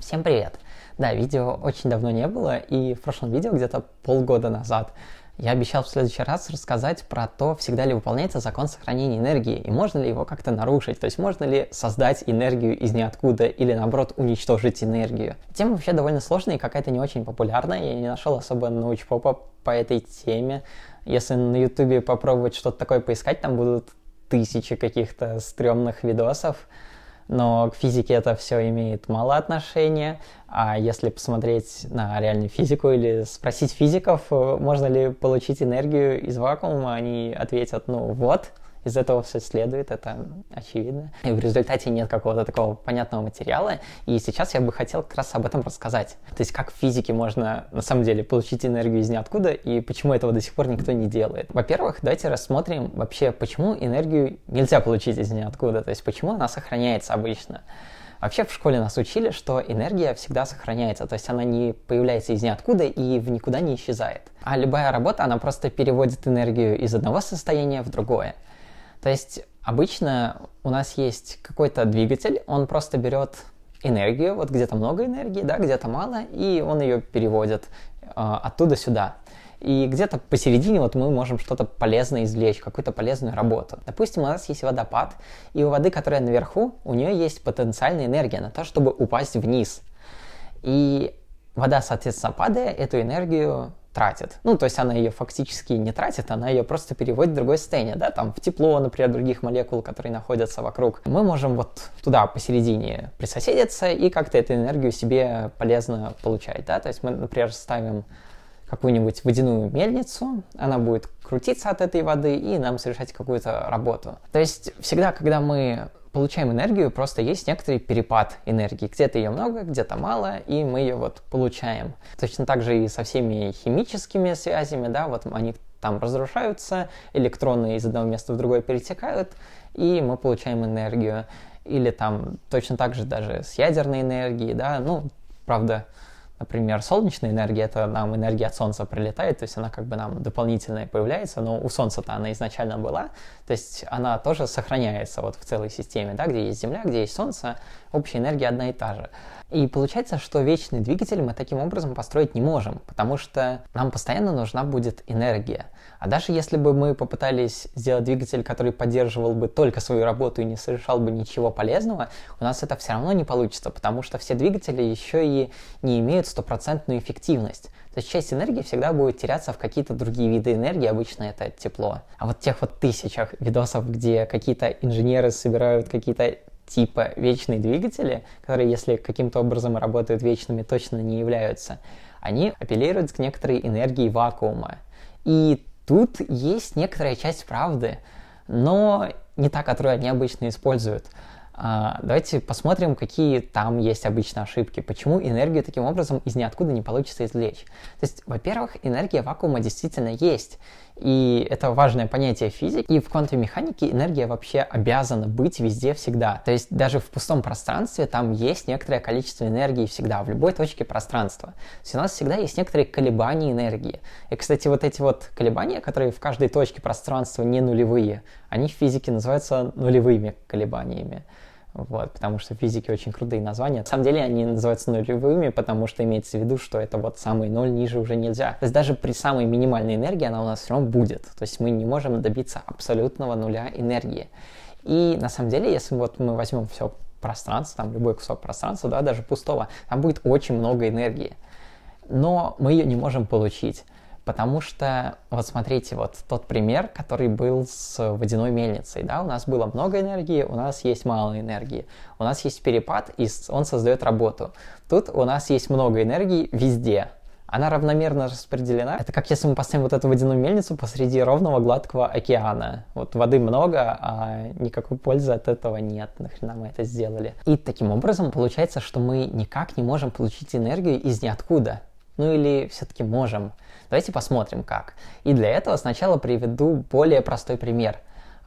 Всем привет! Да, видео очень давно не было, и в прошлом видео, где-то полгода назад, я обещал в следующий раз рассказать про то, всегда ли выполняется закон сохранения энергии, и можно ли его как-то нарушить, то есть можно ли создать энергию из ниоткуда, или наоборот уничтожить энергию. Тема вообще довольно сложная и какая-то не очень популярная, я не нашел особо научпопа по этой теме. Если на ютубе попробовать что-то такое поискать, там будут тысячи каких-то стрёмных видосов, но к физике это все имеет мало отношения. А если посмотреть на реальную физику или спросить физиков, э, можно ли получить энергию из вакуума, они ответят, ну вот, из этого все следует, это очевидно. И в результате нет какого-то такого понятного материала. И сейчас я бы хотел как раз об этом рассказать. То есть как в физике можно на самом деле получить энергию из ниоткуда и почему этого до сих пор никто не делает. Во-первых, давайте рассмотрим вообще, почему энергию нельзя получить из ниоткуда. То есть почему она сохраняется обычно. Вообще в школе нас учили, что энергия всегда сохраняется, то есть она не появляется из ниоткуда и в никуда не исчезает. А любая работа, она просто переводит энергию из одного состояния в другое. То есть обычно у нас есть какой-то двигатель, он просто берет энергию, вот где-то много энергии, да, где-то мало, и он ее переводит э, оттуда сюда. И где-то посередине вот мы можем что-то полезное извлечь, какую-то полезную работу. Допустим, у нас есть водопад, и у воды, которая наверху, у нее есть потенциальная энергия на то, чтобы упасть вниз. И вода, соответственно, падая, эту энергию тратит. Ну, то есть она ее фактически не тратит, она ее просто переводит в другое состояние, да, там в тепло, например, других молекул, которые находятся вокруг. Мы можем вот туда посередине присоседиться и как-то эту энергию себе полезно получать, да, то есть мы, например, ставим какую-нибудь водяную мельницу, она будет крутиться от этой воды и нам совершать какую-то работу. То есть всегда, когда мы получаем энергию, просто есть некоторый перепад энергии. Где-то ее много, где-то мало, и мы ее вот получаем. Точно так же и со всеми химическими связями, да, вот они там разрушаются, электроны из одного места в другое перетекают, и мы получаем энергию. Или там точно так же даже с ядерной энергией, да, ну, правда, например, солнечная энергия, это нам энергия от Солнца прилетает, то есть она как бы нам дополнительная появляется, но у Солнца-то она изначально была, то есть она тоже сохраняется вот в целой системе, да, где есть Земля, где есть Солнце, общая энергия одна и та же. И получается, что вечный двигатель мы таким образом построить не можем, потому что нам постоянно нужна будет энергия. А даже если бы мы попытались сделать двигатель, который поддерживал бы только свою работу и не совершал бы ничего полезного, у нас это все равно не получится, потому что все двигатели еще и не имеют стопроцентную эффективность. То есть часть энергии всегда будет теряться в какие-то другие виды энергии, обычно это тепло. А вот тех вот тысячах видосов, где какие-то инженеры собирают какие-то типа вечные двигатели, которые, если каким-то образом работают вечными, точно не являются, они апеллируют к некоторой энергии вакуума. И тут есть некоторая часть правды, но не та, которую они обычно используют. А, давайте посмотрим, какие там есть обычно ошибки, почему энергию таким образом из ниоткуда не получится извлечь. То есть, во-первых, энергия вакуума действительно есть, и это важное понятие физики. И в квантовой механике энергия вообще обязана быть везде всегда. То есть даже в пустом пространстве там есть некоторое количество энергии всегда, в любой точке пространства. То есть у нас всегда есть некоторые колебания энергии. И, кстати, вот эти вот колебания, которые в каждой точке пространства не нулевые, они в физике называются нулевыми колебаниями. Вот, потому что в физике очень крутые названия. На самом деле они называются нулевыми, потому что имеется в виду, что это вот самый ноль, ниже уже нельзя. То есть даже при самой минимальной энергии она у нас все равно будет. То есть мы не можем добиться абсолютного нуля энергии. И на самом деле, если вот мы возьмем все пространство, там любой кусок пространства, да, даже пустого, там будет очень много энергии. Но мы ее не можем получить. Потому что, вот смотрите, вот тот пример, который был с водяной мельницей, да, у нас было много энергии, у нас есть мало энергии, у нас есть перепад, и он создает работу. Тут у нас есть много энергии везде, она равномерно распределена. Это как если мы поставим вот эту водяную мельницу посреди ровного гладкого океана. Вот воды много, а никакой пользы от этого нет. Нахрена мы это сделали? И таким образом получается, что мы никак не можем получить энергию из ниоткуда. Ну или все-таки можем. Давайте посмотрим как. И для этого сначала приведу более простой пример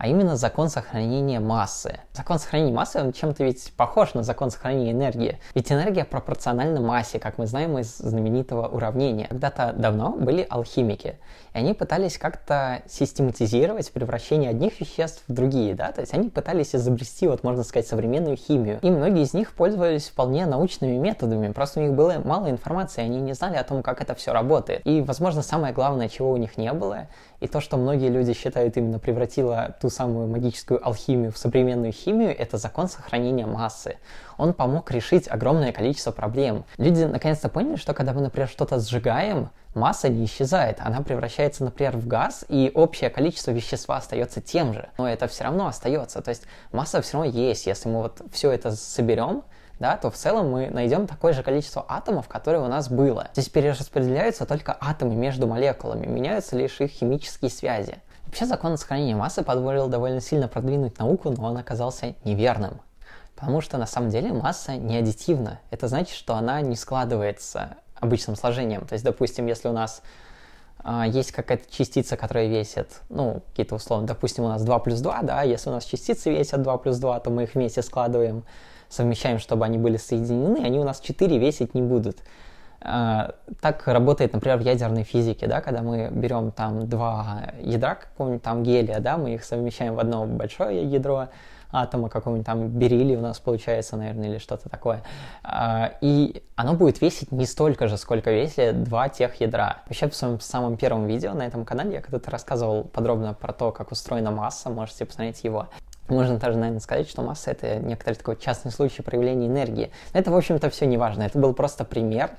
а именно закон сохранения массы. Закон сохранения массы, он чем-то ведь похож на закон сохранения энергии. Ведь энергия пропорциональна массе, как мы знаем из знаменитого уравнения. Когда-то давно были алхимики, и они пытались как-то систематизировать превращение одних веществ в другие, да, то есть они пытались изобрести, вот можно сказать, современную химию. И многие из них пользовались вполне научными методами, просто у них было мало информации, они не знали о том, как это все работает. И, возможно, самое главное, чего у них не было, и то, что многие люди считают именно превратило ту самую магическую алхимию в современную химию, это закон сохранения массы. Он помог решить огромное количество проблем. Люди наконец-то поняли, что когда мы, например, что-то сжигаем, масса не исчезает, она превращается, например, в газ, и общее количество вещества остается тем же. Но это все равно остается. То есть масса все равно есть. Если мы вот все это соберем, да, то в целом мы найдем такое же количество атомов, которые у нас было. Здесь перераспределяются только атомы между молекулами, меняются лишь их химические связи. Вообще закон сохранения массы позволил довольно сильно продвинуть науку, но он оказался неверным. Потому что на самом деле масса не аддитивна. Это значит, что она не складывается обычным сложением. То есть, допустим, если у нас э, есть какая-то частица, которая весит, ну, какие-то условно, допустим, у нас 2 плюс 2, да, если у нас частицы весят 2 плюс 2, то мы их вместе складываем, совмещаем, чтобы они были соединены, они у нас 4 весить не будут. А, так работает, например, в ядерной физике, да, когда мы берем там два ядра какого-нибудь там гелия, да, мы их совмещаем в одно большое ядро, атома какого-нибудь там берили у нас получается, наверное, или что-то такое. А, и оно будет весить не столько же, сколько весили два тех ядра. Вообще в своем самом первом видео на этом канале я когда-то рассказывал подробно про то, как устроена масса, можете посмотреть его. Можно даже, наверное, сказать, что масса — это некоторый такой частный случай проявления энергии. это, в общем-то, все не важно. Это был просто пример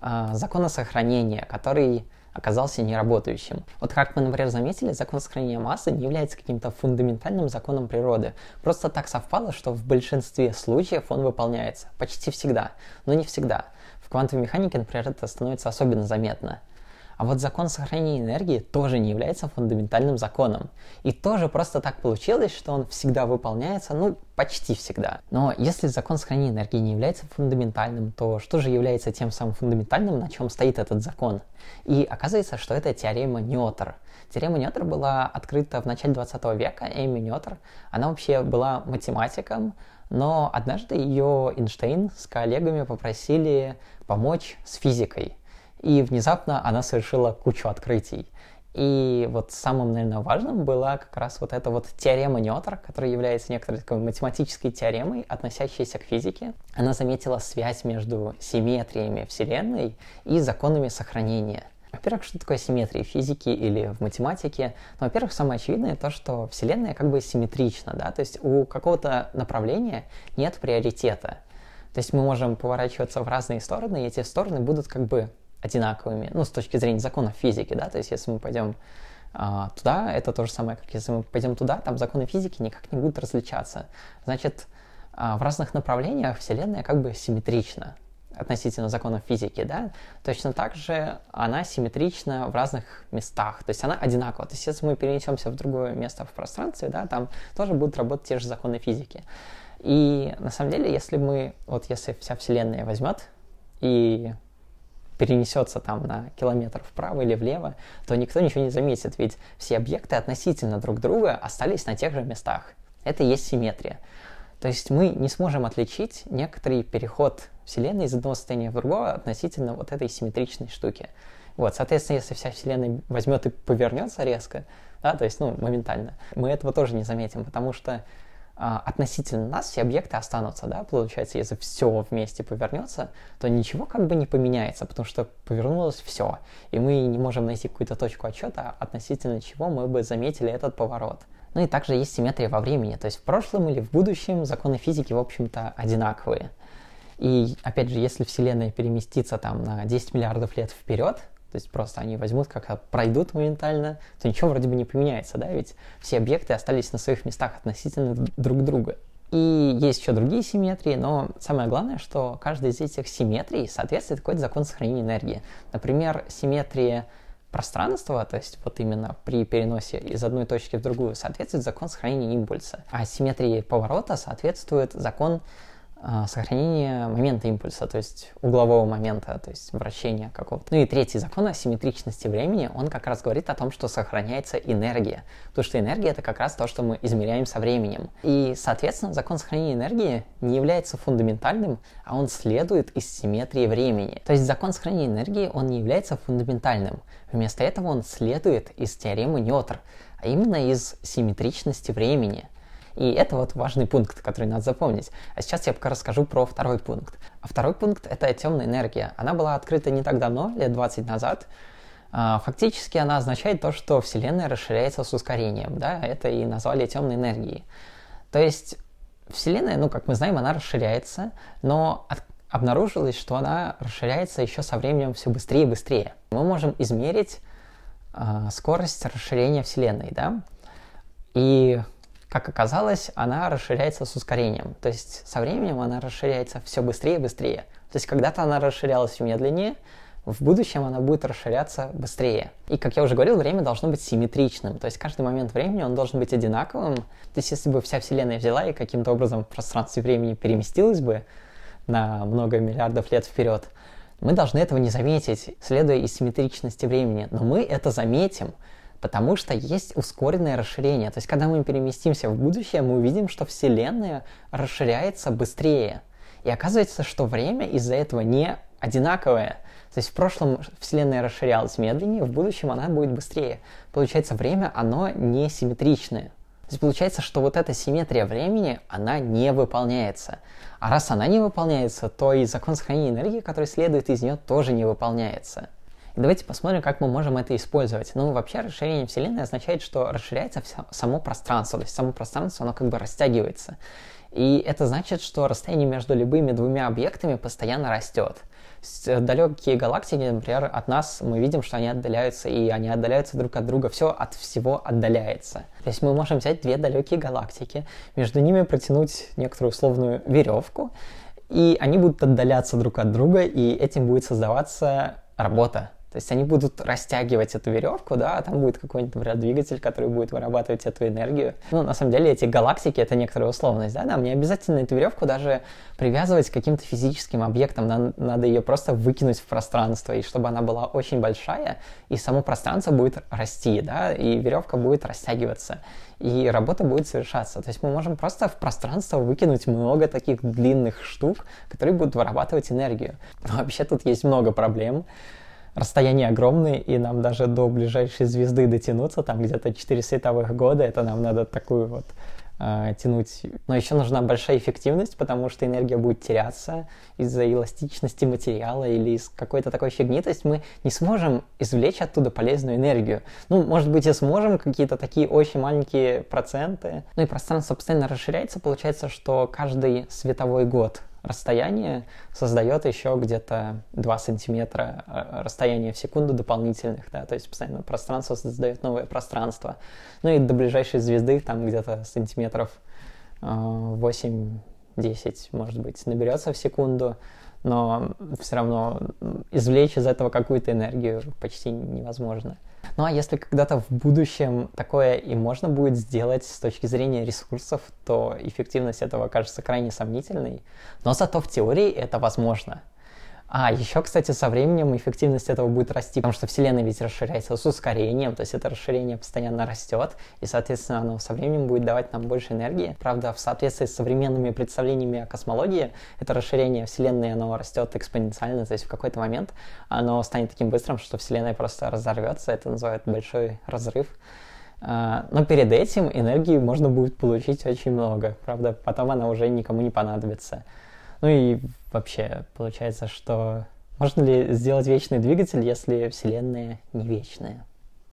э, закона сохранения, который оказался неработающим. Вот как мы, например, заметили, закон сохранения массы не является каким-то фундаментальным законом природы. Просто так совпало, что в большинстве случаев он выполняется. Почти всегда, но не всегда. В квантовой механике, например, это становится особенно заметно. А вот закон сохранения энергии тоже не является фундаментальным законом. И тоже просто так получилось, что он всегда выполняется, ну, почти всегда. Но если закон сохранения энергии не является фундаментальным, то что же является тем самым фундаментальным, на чем стоит этот закон? И оказывается, что это теорема Ньютера. Теорема Ньютера была открыта в начале 20 века, Эми Ньютер. Она вообще была математиком, но однажды ее Эйнштейн с коллегами попросили помочь с физикой и внезапно она совершила кучу открытий. И вот самым, наверное, важным была как раз вот эта вот теорема Ньютера, которая является некоторой такой математической теоремой, относящейся к физике. Она заметила связь между симметриями Вселенной и законами сохранения. Во-первых, что такое симметрия в физике или в математике? Ну, во-первых, самое очевидное то, что Вселенная как бы симметрична, да, то есть у какого-то направления нет приоритета. То есть мы можем поворачиваться в разные стороны, и эти стороны будут как бы одинаковыми, ну, с точки зрения законов физики, да, то есть если мы пойдем а, туда, это то же самое, как если мы пойдем туда, там законы физики никак не будут различаться. Значит, а, в разных направлениях Вселенная как бы симметрична относительно законов физики, да, точно так же она симметрична в разных местах, то есть она одинакова. То есть если мы перенесемся в другое место в пространстве, да, там тоже будут работать те же законы физики. И на самом деле, если мы, вот если вся Вселенная возьмет и перенесется там на километр вправо или влево, то никто ничего не заметит, ведь все объекты относительно друг друга остались на тех же местах. Это и есть симметрия. То есть мы не сможем отличить некоторый переход Вселенной из одного состояния в другое относительно вот этой симметричной штуки. Вот, соответственно, если вся Вселенная возьмет и повернется резко, да, то есть, ну, моментально, мы этого тоже не заметим, потому что а, относительно нас все объекты останутся, да, получается, если все вместе повернется, то ничего как бы не поменяется, потому что повернулось все, и мы не можем найти какую-то точку отчета, относительно чего мы бы заметили этот поворот. Ну и также есть симметрия во времени, то есть в прошлом или в будущем законы физики, в общем-то, одинаковые. И опять же, если Вселенная переместится там на 10 миллиардов лет вперед, то есть просто они возьмут, как а, пройдут моментально, то ничего вроде бы не поменяется, да, ведь все объекты остались на своих местах относительно друг друга. И есть еще другие симметрии, но самое главное, что каждая из этих симметрий соответствует какой-то закон сохранения энергии. Например, симметрия пространства, то есть вот именно при переносе из одной точки в другую, соответствует закон сохранения импульса. А симметрии поворота соответствует закон а, сохранение момента импульса, то есть углового момента, то есть вращения какого-то. Ну и третий закон о симметричности времени, он как раз говорит о том, что сохраняется энергия. Потому что энергия — это как раз то, что мы измеряем со временем. И, соответственно, закон сохранения энергии не является фундаментальным, а он следует из симметрии времени. То есть закон сохранения энергии, он не является фундаментальным. Вместо этого он следует из теоремы Ньютер, а именно из симметричности времени — и это вот важный пункт, который надо запомнить. А сейчас я пока расскажу про второй пункт. А второй пункт — это темная энергия. Она была открыта не так давно, лет 20 назад. А, фактически она означает то, что Вселенная расширяется с ускорением. Да? Это и назвали темной энергией. То есть Вселенная, ну, как мы знаем, она расширяется, но от обнаружилось, что она расширяется еще со временем все быстрее и быстрее. Мы можем измерить э, скорость расширения Вселенной, да? И как оказалось, она расширяется с ускорением, то есть со временем она расширяется все быстрее и быстрее. То есть когда-то она расширялась медленнее, в будущем она будет расширяться быстрее. И, как я уже говорил, время должно быть симметричным, то есть каждый момент времени он должен быть одинаковым. То есть если бы вся Вселенная взяла и каким-то образом в пространстве времени переместилась бы на много миллиардов лет вперед, мы должны этого не заметить, следуя из симметричности времени. Но мы это заметим, Потому что есть ускоренное расширение. То есть, когда мы переместимся в будущее, мы увидим, что Вселенная расширяется быстрее. И оказывается, что время из-за этого не одинаковое. То есть в прошлом Вселенная расширялась медленнее, в будущем она будет быстрее. Получается, время, оно не симметричное. То есть получается, что вот эта симметрия времени, она не выполняется. А раз она не выполняется, то и закон сохранения энергии, который следует из нее, тоже не выполняется. И давайте посмотрим, как мы можем это использовать. Ну, вообще расширение Вселенной означает, что расширяется само пространство, то есть само пространство, оно как бы растягивается. И это значит, что расстояние между любыми двумя объектами постоянно растет. Э, далекие галактики, например, от нас мы видим, что они отдаляются, и они отдаляются друг от друга, все от всего отдаляется. То есть мы можем взять две далекие галактики, между ними протянуть некоторую условную веревку, и они будут отдаляться друг от друга, и этим будет создаваться работа, то есть они будут растягивать эту веревку, да, а там будет какой-нибудь, например, двигатель, который будет вырабатывать эту энергию. Ну, на самом деле, эти галактики — это некоторая условность, да, нам не обязательно эту веревку даже привязывать к каким-то физическим объектам, нам надо ее просто выкинуть в пространство, и чтобы она была очень большая, и само пространство будет расти, да, и веревка будет растягиваться, и работа будет совершаться. То есть мы можем просто в пространство выкинуть много таких длинных штук, которые будут вырабатывать энергию. Но вообще тут есть много проблем. Расстояние огромные, и нам даже до ближайшей звезды дотянуться, там где-то 4 световых года, это нам надо такую вот э, тянуть. Но еще нужна большая эффективность, потому что энергия будет теряться из-за эластичности материала или из какой-то такой фигни. То есть мы не сможем извлечь оттуда полезную энергию. Ну, может быть, и сможем какие-то такие очень маленькие проценты. Ну и пространство постоянно расширяется. Получается, что каждый световой год расстояние создает еще где-то 2 сантиметра э, расстояния в секунду дополнительных, да, то есть постоянно пространство создает новое пространство. Ну и до ближайшей звезды там где-то сантиметров 8-10, э, может быть, наберется в секунду, но все равно извлечь из этого какую-то энергию почти невозможно. Ну а если когда-то в будущем такое и можно будет сделать с точки зрения ресурсов, то эффективность этого кажется крайне сомнительной, но зато в теории это возможно. А, еще, кстати, со временем эффективность этого будет расти, потому что Вселенная ведь расширяется с ускорением, то есть это расширение постоянно растет, и, соответственно, оно со временем будет давать нам больше энергии. Правда, в соответствии с современными представлениями о космологии, это расширение Вселенной, оно растет экспоненциально, то есть в какой-то момент оно станет таким быстрым, что Вселенная просто разорвется, это называют большой разрыв. А, но перед этим энергии можно будет получить очень много, правда, потом она уже никому не понадобится. Ну и вообще, получается, что можно ли сделать вечный двигатель, если Вселенная не вечная?